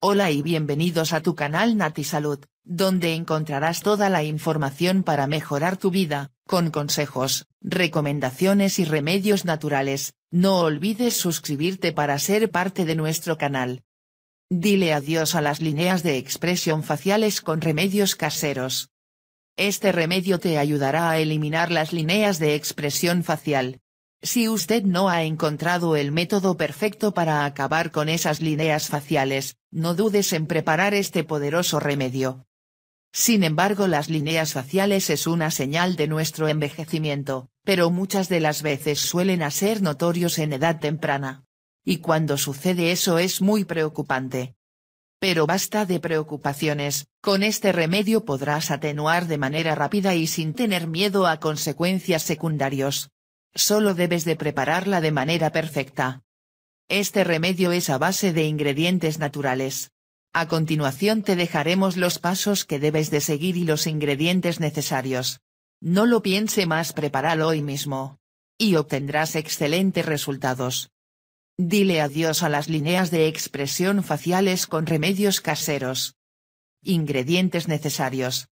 Hola y bienvenidos a tu canal Nati Salud, donde encontrarás toda la información para mejorar tu vida, con consejos, recomendaciones y remedios naturales. No olvides suscribirte para ser parte de nuestro canal. Dile adiós a las líneas de expresión faciales con remedios caseros. Este remedio te ayudará a eliminar las líneas de expresión facial, si usted no ha encontrado el método perfecto para acabar con esas líneas faciales, no dudes en preparar este poderoso remedio. Sin embargo, las líneas faciales es una señal de nuestro envejecimiento, pero muchas de las veces suelen a ser notorios en edad temprana. Y cuando sucede eso es muy preocupante. Pero basta de preocupaciones, con este remedio podrás atenuar de manera rápida y sin tener miedo a consecuencias secundarias. Solo debes de prepararla de manera perfecta. Este remedio es a base de ingredientes naturales. A continuación te dejaremos los pasos que debes de seguir y los ingredientes necesarios. No lo piense más, prepáralo hoy mismo. Y obtendrás excelentes resultados. Dile adiós a las líneas de expresión faciales con remedios caseros. Ingredientes necesarios.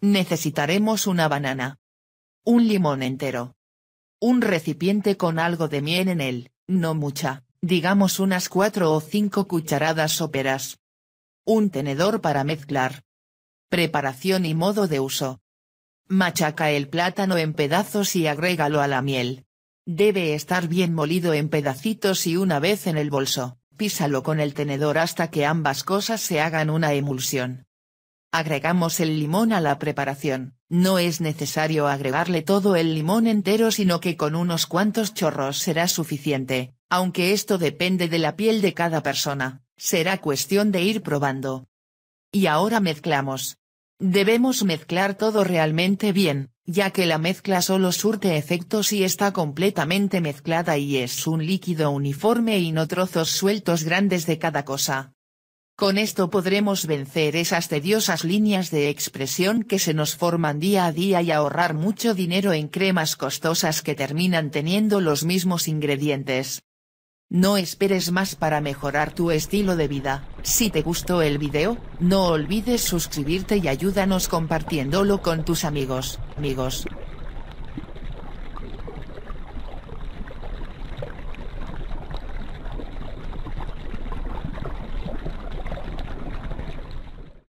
Necesitaremos una banana. Un limón entero un recipiente con algo de miel en él, no mucha, digamos unas cuatro o cinco cucharadas soperas. Un tenedor para mezclar. Preparación y modo de uso. Machaca el plátano en pedazos y agrégalo a la miel. Debe estar bien molido en pedacitos y una vez en el bolso, písalo con el tenedor hasta que ambas cosas se hagan una emulsión. Agregamos el limón a la preparación, no es necesario agregarle todo el limón entero sino que con unos cuantos chorros será suficiente, aunque esto depende de la piel de cada persona, será cuestión de ir probando. Y ahora mezclamos. Debemos mezclar todo realmente bien, ya que la mezcla solo surte efecto si está completamente mezclada y es un líquido uniforme y no trozos sueltos grandes de cada cosa. Con esto podremos vencer esas tediosas líneas de expresión que se nos forman día a día y ahorrar mucho dinero en cremas costosas que terminan teniendo los mismos ingredientes. No esperes más para mejorar tu estilo de vida. Si te gustó el video, no olvides suscribirte y ayúdanos compartiéndolo con tus amigos, amigos.